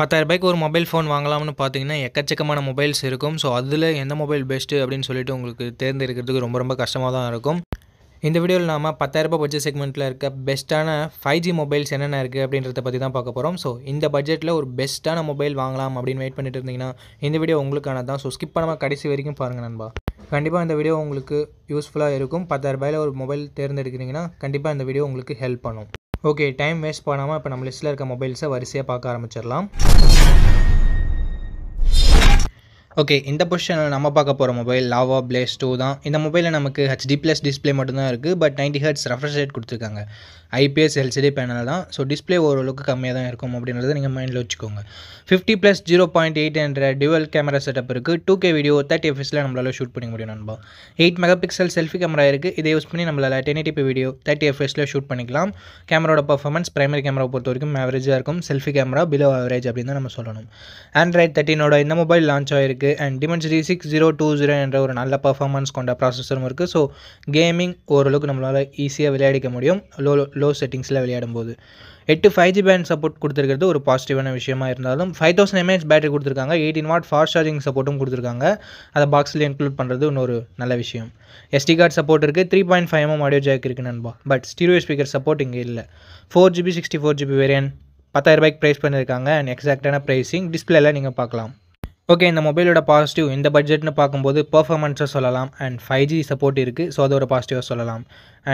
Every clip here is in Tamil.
பத்தாயிரரூபாய்க்கு ஒரு மொபைல் ஃபோன் வாங்கலாம்னு பார்த்தீங்கன்னா எக்கச்சக்கமான மொபைல்ஸ் இருக்கும் ஸோ அதில் எந்த மொபைல் பெஸ்ட்டு அப்படின்னு சொல்லிட்டு உங்களுக்கு தேர்ந்தெடுக்கிறதுக்கு ரொம்ப ரொம்ப கஷ்டமாக தான் இருக்கும் இந்த வீடியோவில் நாம் பத்தாயிரரூபா பட்ஜெட் செக்மெண்ட்டில் இருக்க பெஸ்ட்டான ஃபைவ் ஜி மொபைல்ஸ் என்னென்ன இருக்குது அப்படின்றத பற்றி தான் பார்க்க போகிறோம் ஸோ இந்த பட்ஜெட்டில் ஒரு பெஸ்ட்டான மொபைல் வாங்கலாம் அப்படின்னு வெயிட் பண்ணிட்டு இருந்தீங்கன்னா இந்த வீடியோ உங்களுக்கான தான் ஸோ ஸ்கிப் பண்ணாமல் கடைசி வரைக்கும் பாருங்கள் நண்பா கண்டிப்பாக இந்த வீடியோ உங்களுக்கு யூஸ்ஃபுல்லாக இருக்கும் பத்தாயிரரூபாயில் ஒரு மொபைல் தேர்ந்தெடுக்கிறீங்கன்னா கண்டிப்பாக இந்த வீடியோ உங்களுக்கு ஹெல்ப் பண்ணும் ஓகே டைம் வேஸ்ட் பண்ணாமல் இப்போ நம்ம லிஸ்ட்டில் இருக்க மொபைல்ஸை வரிசையாக பார்க்க ஆரம்பிச்சிடலாம் ஓகே இந்த பொசிஷனில் நம்ம பார்க்க போகிற மொபைல் லாவா பிளேஸ் டூ தான் இந்த மொபைலில் நமக்கு ஹெச்டி ப்ளஸ் டிஸ்பிளே மட்டும்தான் இருக்குது but ninety hertz refresh rate கொடுத்துருக்காங்க ஐபிஎஸ் எல்சிடி பேனல் தான் ஸோ டிஸ்பிளே ஓரளவுக்கு கம்மியாக தான் இருக்கும் அப்படின்றத நீங்கள் மைண்டில் வச்சுக்கோங்க fifty plus zero point eight என்ற டியூவல் கேமரா செட்டப் இருக்குது டூ கே வீடியோ தேர்ட்டி எஃப்எஸில் நம்மளால் ஷூட் பண்ணிக்க முடியும் நண்பா eight megapixel selfie camera இருக்குது இதை யூஸ் பண்ணி நம்மளால் டென் பி வீடியோ தேர்ட்டி எஃப்எஸில் ஷூட் பண்ணிக்கலாம் கேமராட பர்ஃபார்மன்ஸ் பிரைமரி கேமரா பொறுத்த வரைக்கும் ஆவரேஜாக இருக்கும் செல்ஃபி கேமரா பிலோ ஆவரேஜ் அப்படின்னு தான் நம்ம சொல்லணும் ஆண்ட்ராய்ட் தேர்ட்டினோட இந்த மொபைல் லான்ச் ஆகிருக்கு இருக்குது and Dimensity six zero two zero என்ற ஒரு நல்ல பர்ஃபார்மன்ஸ் கொண்ட ப்ராசஸரும் இருக்குது ஸோ கேமிங் ஓரளவுக்கு நம்மளால் ஈஸியாக விளையாடிக்க முடியும் லோ லோ செட்டிங்ஸில் விளையாடும் போது எட்டு ஃபைவ் ஜி பேண்ட் சப்போர்ட் கொடுத்துருக்கிறது ஒரு பாசிட்டிவான விஷயமா இருந்தாலும் ஃபைவ் தௌசண்ட் எம்ஏஹெச் பேட்டரி கொடுத்துருக்காங்க எயிட்டின் வாட் ஃபாஸ்ட் சார்ஜிங் சப்போர்ட்டும் கொடுத்துருக்காங்க அதை பாக்ஸில் இன்க்ளூட் பண்ணுறது இன்னொரு நல்ல விஷயம் எஸ்டி கார்டு சப்போர்ட் இருக்குது three point five mm audio jack இருக்குது நண்பா பட் ஸ்டீரியோ ஸ்பீக்கர் சப்போர்ட் இங்கே இல்லை four GB sixty four GB பத்தாயிரம் ரூபாய்க்கு ப்ரைஸ் பண்ணியிருக்காங்க அண்ட் எக்ஸாக்டான ப்ரைஸிங் டிஸ்பிளேலாம் நீங்கள் பார்க்கலாம் ஓகே இந்த மொபைலோட பாசிட்டிவ் இந்த பட்ஜெட்னு பார்க்கும்போது பர்ஃபார்மன்ஸை சொல்லலாம் அண்ட் ஃபைவ் ஜி சப்போர்ட் இருக்குது ஸோ அதை ஒரு பாசிட்டிவாக சொல்லலாம்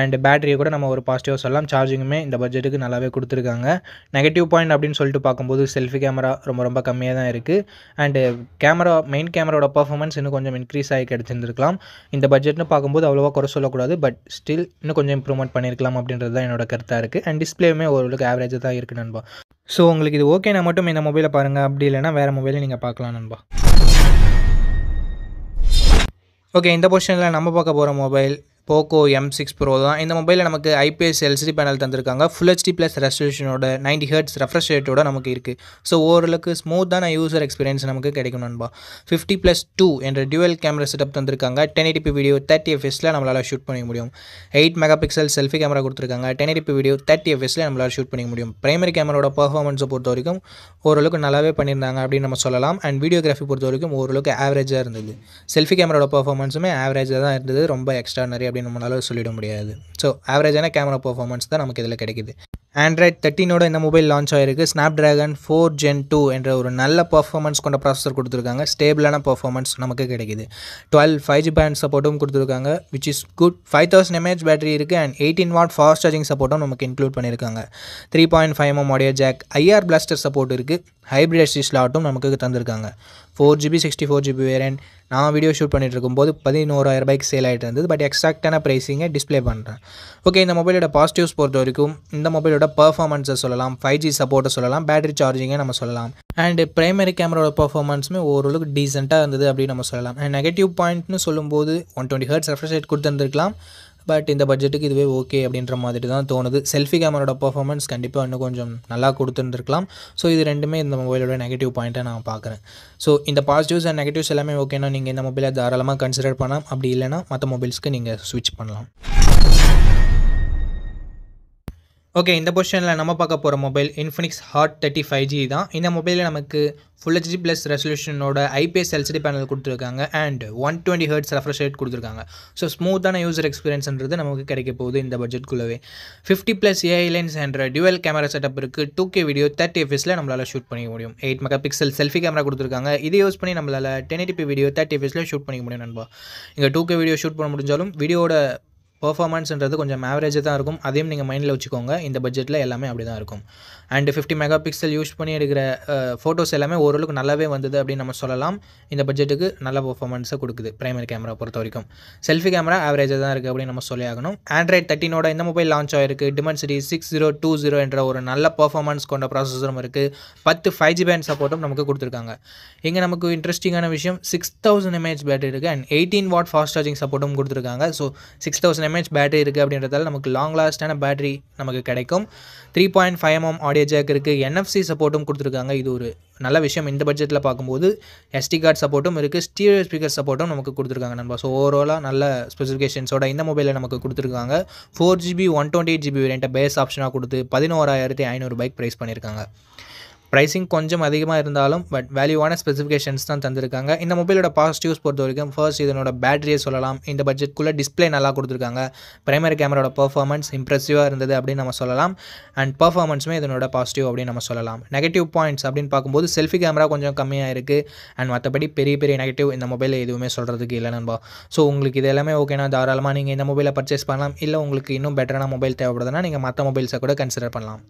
அண்ட் பேட்டரியை கூட நம்ம ஒரு பாசிட்டிவாக சொல்லலாம் சார்ஜிங்குமே இந்த பட்ஜெட்டுக்கு நல்லாவே கொடுத்துருக்காங்க நெகட்டிவ் பாயிண்ட் அப்படின்னு சொல்லிட்டு பார்க்கும்போது செல்ஃபி கேமரா ரொம்ப ரொம்ப கம்மியாக தான் இருக்குது அண்டு கேமரா மெயின் கேமராவோட பர்ஃபார்மன்ஸ் இன்னும் கொஞ்சம் இன்க்ரீஸ் ஆகி கிடச்சிருந்துருக்கலாம் இந்த பட்ஜெட்னு பார்க்கும்போது அவ்வளோவா குறை சொல்லக்கூடாது பட் ஸ்டில் இன்னும் கொஞ்சம் இம்ப்ரூவ்மெண்ட் பண்ணியிருக்கலாம் அப்படின்றது தான் என்னோட கருத்தாக இருக்குது அண்ட் டிஸ்பிளேவுமே ஓரளவுக்கு ஆவரேஜாக தான் இருக்குது நண்பா ஸோ உங்களுக்கு இது ஓகேனா மட்டும் இந்த மொபைலை பாருங்கள் அப்படி இல்லைனா வேறு மொபைலை நீங்கள் பார்க்கலாம் நண்பா ஓகே இந்த பொர்ஷனில் நம்ம பார்க்க போகிற mobile Poco M six pro தான் இந்த மொபைலில் நமக்கு ஐபிஎஸ் எல்சிடி பேனல் தந்திருக்காங்க ஃபுல் ஹெச்டி ப்ளஸ் ரெசல்யூஷனோட நைன்டி ஹர்ட்ஸ் ரெஃப்ரெஷ் ரேட்டோட நமக்கு இருக்குது ஸோ ஓரளவுக்கு ஸ்மூத்தான யூசர் எக்ஸ்பீரியன்ஸ் நமக்கு கிடைக்கும் நண்பா ஃபிஃப்டி ப்ளஸ் டூ என்ற டியூவல் கேமரா செட்டப் தந்திருக்காங்க டென் எயிட்டிபி வீடியோ தேர்ட்டி எஃப்எஸில் நம்மளால் ஷூட் பண்ண முடியும் eight megapixel selfie camera கொடுத்துருக்காங்க டென் எயிட்டிபி வீடியோ தேர்ட்டி எஃப்எஸில் நம்மளால் ஷூட் பண்ணிக்க முடியும் பிரைமரி கேமராட பர்ஃபார்மன்ஸை பொறுத்த வரைக்கும் ஓரளவுக்கு நல்லாவே பண்ணியிருந்தாங்க அப்படின்னு நம்ம சொல்லலாம் அண்ட் வீடியோகிராஃபி பொறுத்த வரைக்கும் ஓரளவுக்கு ஆவரேஜாக இருந்தது செல்ஃபி கேமராட பர்ஃபார்மன்ஸுமே ஆவரேஜாக தான் இருந்தது ரொம்ப எக்ஸ்ட்ரா நிறைய அப்படின்னு நம்மளால சொல்லிட முடியாது ஸோ ஆவரேஜான கேமரா பர்ஃபார்மன்ஸ் தான் நமக்கு இதில் கிடைக்குது ஆண்ட்ராய்ட் தேர்ட்டினோட இந்த மொபைல் லான்ச் ஆகிருக்கு Snapdragon four gen two என்ற ஒரு நல்ல பர்ஃபார்மன்ஸ் கொண்ட ப்ராசஸர் கொடுத்துருக்காங்க ஸ்டேபிளான பர்ஃபார்மன்ஸ் நமக்கு கிடைக்குது டுவெல் ஃபைவ் ஜி பேண்ட் சப்போர்ட்டும் கொடுத்துருக்காங்க which is good five thousand mAh battery இருக்குது and eighteen watt fast charging சப்போர்ட்டும் நமக்கு இன்க்ளூட் பண்ணியிருக்காங்க three point five mm audio jack IR blaster support இருக்குது ஹைப்ரிட் எஸ்டி ஸ்லாட்டும் நமக்கு தந்திருக்காங்க four GB sixty four GB variant நான் வீடியோ ஷூட் பண்ணிகிட்டு இருக்கும்போது பதினோராயிரம் ரூபாய்க்கு சேல் ஆகிட்டு இருந்தது பட் எக்ஸாக்டான ப்ரைஸிங்கை டிஸ்பிளே பண்ணுறேன் ஓகே இந்த மொபைலோட பாசிட்டிவ்ஸ் பொறுத்த வரைக்கும் இந்த மொபைலோட பர்ஃபார்மன்ஸை சொல்லலாம் ஃபைவ் ஜி சப்போர்ட்டை சொல்லலாம் பேட்டரி சார்ஜிங்கை நம்ம சொல்லலாம் அண்ட் பிரைமரி கேமராவோட பர்ஃபார்மன்ஸுமே ஓரளவுக்கு டீசெண்டாக இருந்தது அப்படின்னு நம்ம சொல்லலாம் அண்ட் நெகட்டிவ் பாயிண்ட்னு சொல்லும்போது one twenty hertz refresh rate கொடுத்துருந்துருக்கலாம் பட் இந்த பட்ஜெட்டுக்கு இதுவே ஓகே அப்படின்ற மாதிரி தான் தோணுது செல்ஃபி கேமரோட பர்ஃபார்மன்ஸ் கண்டிப்பாக இன்னும் கொஞ்சம் நல்லா கொடுத்துருந்துருக்கலாம் ஸோ இது ரெண்டுமே இந்த மொபைலோட நெகட்டிவ் பாயிண்ட்டை நான் பார்க்குறேன் ஸோ இந்த பாசிட்டிவ்ஸ் அண்ட் நெகட்டிவ்ஸ் எல்லாமே ஓகேனா நீங்கள் இந்த மொபைலை தாராளமாக கன்சிடர் பண்ணலாம் அப்படி இல்லைனா மற்ற மொபைல்ஸ்க்கு நீங்கள் ஸ்விட்ச் பண்ணலாம் ஓகே இந்த பொசிஷனில் நம்ம பார்க்க போகிற mobile Infinix Hot thirty five G தான் இந்த மொபைலில் நமக்கு ஃபுல் ஹெச்டி ப்ளஸ் ரெசல்யூஷனோட ஐபிஎஸ் எல்சிடி பேனல் கொடுத்துருக்காங்க and one twenty hertz refresh rate கொடுத்துருக்காங்க ஸோ ஸ்மூத்தான யூசர் எக்ஸ்பீரியன்ஸ்ன்றது நமக்கு கிடைக்க போகுது இந்த பட்ஜெட்குள்ளவே ஃபிஃப்டி ப்ளஸ் ஏஐ லென்ஸ் என்ற டுவல் கேமரா செட்டப் இருக்குது டூ கே வீடியோ தேர்ட்டி எஃபிஸில் நம்மளால் ஷூட் பண்ணிக்க முடியும் eight megapixel selfie camera கொடுத்துருக்காங்க இதை யூஸ் பண்ணி நம்மளால் ten eighty video thirty எஃபிஸில் shoot பண்ணிக்க முடியும் நண்பா இங்கே டூ கே வீடியோ ஷூட் பண்ண முடிஞ்சாலும் வீடியோட பர்ஃபார்மன்ஸ்ன்றது கொஞ்சம் ஆவரேஜ் தான் இருக்கும் அதையும் நீங்கள் மைண்டில் வச்சுக்கோங்க இந்த பட்ஜெட்டில் எல்லாமே அப்படி தான் இருக்கும் and fifty megapixel use பண்ணி எடுக்கிற ஃபோட்டோஸ் எல்லாமே ஓரளவுக்கு நல்லாவே வந்தது அப்படின்னு நம்ம சொல்லலாம் இந்த பட்ஜெட்டுக்கு நல்ல பர்ஃபார்மன்ஸை கொடுக்குது பிரைமரி கேமரா பொறுத்த வரைக்கும் செல்ஃபி கேமரா ஆவரேஜாக தான் இருக்குது அப்படின்னு நம்ம சொல்லியாகணும் ஆண்ட்ராய்ட் தேர்ட்டினோட இந்த மொபைல் லான்ச் ஆயிருக்கு Dimensity six zero two zero என்ற ஒரு நல்ல பர்ஃபார்மன்ஸ் கொண்ட ப்ராசஸரும் இருக்குது பத்து ஃபைவ் ஜி பேண்ட் சப்போர்ட்டும் நமக்கு கொடுத்துருக்காங்க இங்கே நமக்கு இன்ட்ரெஸ்டிங்கான விஷயம் சிக்ஸ் தௌசண்ட் எம்ஏஹெச் பேட்டரி இருக்குது and eighteen watt fast charging சப்போர்ட்டும் கொடுத்துருக்காங்க so six thousand mAh battery இருக்குது அப்படின்றதால நமக்கு லாங் லாஸ்டான பேட்டரி நமக்கு கிடைக்கும் three point five mm mm audio jack இருக்குது என்எஃப்சி சப்போர்ட்டும் கொடுத்துருக்காங்க இது ஒரு நல்ல விஷயம் இந்த பட்ஜெட்டில் பார்க்கும்போது எஸ்டி கார்டு சப்போர்ட்டும் இருக்குது ஸ்டீரியோ ஸ்பீக்கர் சப்போர்ட்டும் நமக்கு கொடுத்துருக்காங்க நம்ம ஸோ ஓவராலாக நல்ல ஸ்பெசிஃபிகேஷன்ஸோட இந்த மொபைலில் நமக்கு கொடுத்துருக்காங்க four GB one twenty eight GB வேரியண்ட்டை பேஸ் ஆப்ஷனாக கொடுத்து பதினோராயிரத்தி ஐநூறு பைக் ப்ரைஸ் பண்ணியிருக்காங்க ப்ரைஸிங் கொஞ்சம் அதிகமாக இருந்தாலும் பட் வேல்யூவான ஸ்பெசிஃபிகேஷன்ஸ் தான் தந்திருக்காங்க இந்த மொபைலோட பாசிட்டிவ்ஸ் பொறுத்த வரைக்கும் ஃபர்ஸ்ட் இதனோட பேட்டரியை சொல்லலாம் இந்த பட்ஜெட்குள்ளே டிஸ்பிளே நல்லா கொடுத்துருக்காங்க ப்ரைமரி கேமராட பர்ஃபார்மன்ஸ் இம்ப்ரெசிவாக இருந்தது அப்படின்னு நம்ம சொல்லலாம் அண்ட் பர்ஃபார்மன்ஸுமே இதனோட பாசிட்டிவ் அப்படின்னு நம்ம சொல்லலாம் நெகட்டிவ் பாயிண்ட்ஸ் அப்படின்னு பார்க்கும்போது செல்ஃபி கேமரா கொஞ்சம் கம்மியாக இருக்குது அண்ட் மற்றபடி பெரிய பெரிய நெகட்டிவ் இந்த மொபைல் எதுவுமே சொல்கிறதுக்கு இல்லை நண்பா ஸோ உங்களுக்கு இது எல்லாமே ஓகேனா தாராளமாக நீங்கள் இந்த மொபைலை பர்ச்சேஸ் பண்ணலாம் இல்லை உங்களுக்கு இன்னும் பெட்டரான மொபைல் தேவைப்படுதுன்னா நீங்கள் மற்ற மொபைல்ஸை கூட கன்சிடர் பண்ணலாம்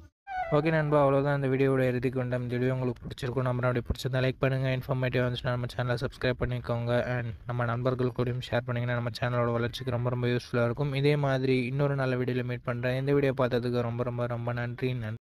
ஓகே நண்பா அவ்வளோதான் இந்த வீடியோட எழுதி வந்தோம் இந்த வீடியோ உங்களுக்கு பிடிச்சிருக்கும் நம்மளுடைய பிடிச்சிருந்தா லைக் பண்ணுங்கள் இன்ஃபார்மேட்டிவாக வந்துச்சுன்னா நம்ம சேனலை சப்ஸ்கிரைப் பண்ணிக்கோங்க அண்ட் நம்ம நண்பர்கள் கூடயும் ஷேர் பண்ணிங்கன்னா நம்ம சேனலோட வளர்ச்சிக்கு ரொம்ப ரொம்ப யூஸ்ஃபுல்லாக இருக்கும் இதே மாதிரி இன்னொரு நல்ல வீடியோவில் மீட் பண்ணுறேன் இந்த வீடியோ பார்த்ததுக்கு ரொம்ப ரொம்ப ரொம்ப நன்றி நன்றி